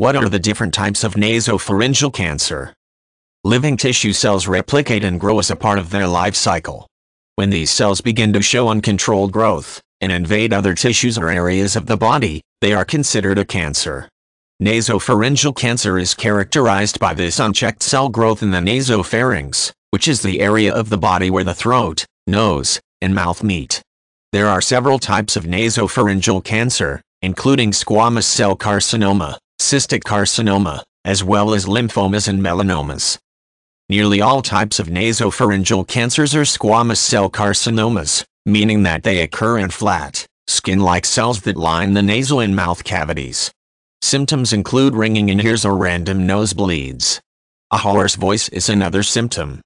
What are the different types of nasopharyngeal cancer? Living tissue cells replicate and grow as a part of their life cycle. When these cells begin to show uncontrolled growth and invade other tissues or areas of the body, they are considered a cancer. Nasopharyngeal cancer is characterized by this unchecked cell growth in the nasopharynx, which is the area of the body where the throat, nose, and mouth meet. There are several types of nasopharyngeal cancer, including squamous cell carcinoma, cystic carcinoma, as well as lymphomas and melanomas. Nearly all types of nasopharyngeal cancers are squamous cell carcinomas, meaning that they occur in flat, skin-like cells that line the nasal and mouth cavities. Symptoms include ringing in ears or random nosebleeds. A hoarse voice is another symptom.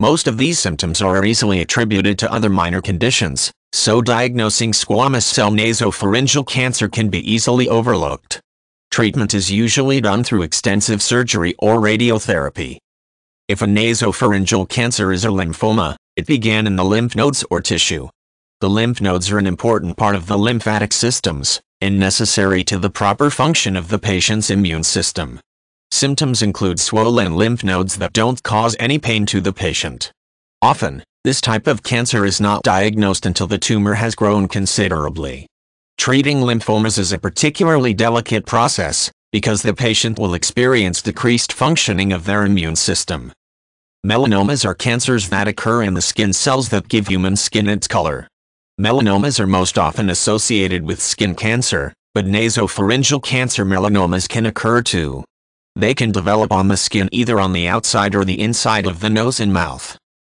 Most of these symptoms are easily attributed to other minor conditions, so diagnosing squamous cell nasopharyngeal cancer can be easily overlooked. Treatment is usually done through extensive surgery or radiotherapy. If a nasopharyngeal cancer is a lymphoma, it began in the lymph nodes or tissue. The lymph nodes are an important part of the lymphatic systems, and necessary to the proper function of the patient's immune system. Symptoms include swollen lymph nodes that don't cause any pain to the patient. Often, this type of cancer is not diagnosed until the tumor has grown considerably. Treating lymphomas is a particularly delicate process, because the patient will experience decreased functioning of their immune system. Melanomas are cancers that occur in the skin cells that give human skin its color. Melanomas are most often associated with skin cancer, but nasopharyngeal cancer melanomas can occur too. They can develop on the skin either on the outside or the inside of the nose and mouth.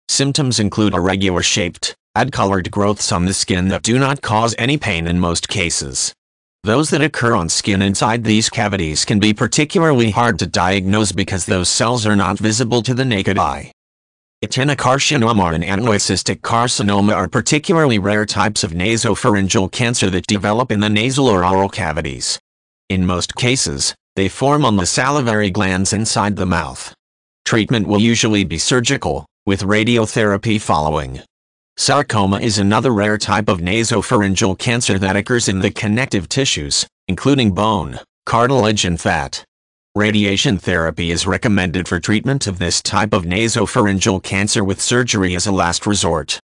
Symptoms include irregular shaped, add colored growths on the skin that do not cause any pain in most cases. Those that occur on skin inside these cavities can be particularly hard to diagnose because those cells are not visible to the naked eye. Actinocarcinoma and amniocytic carcinoma are particularly rare types of nasopharyngeal cancer that develop in the nasal or oral cavities. In most cases, they form on the salivary glands inside the mouth. Treatment will usually be surgical, with radiotherapy following. Sarcoma is another rare type of nasopharyngeal cancer that occurs in the connective tissues, including bone, cartilage and fat. Radiation therapy is recommended for treatment of this type of nasopharyngeal cancer with surgery as a last resort.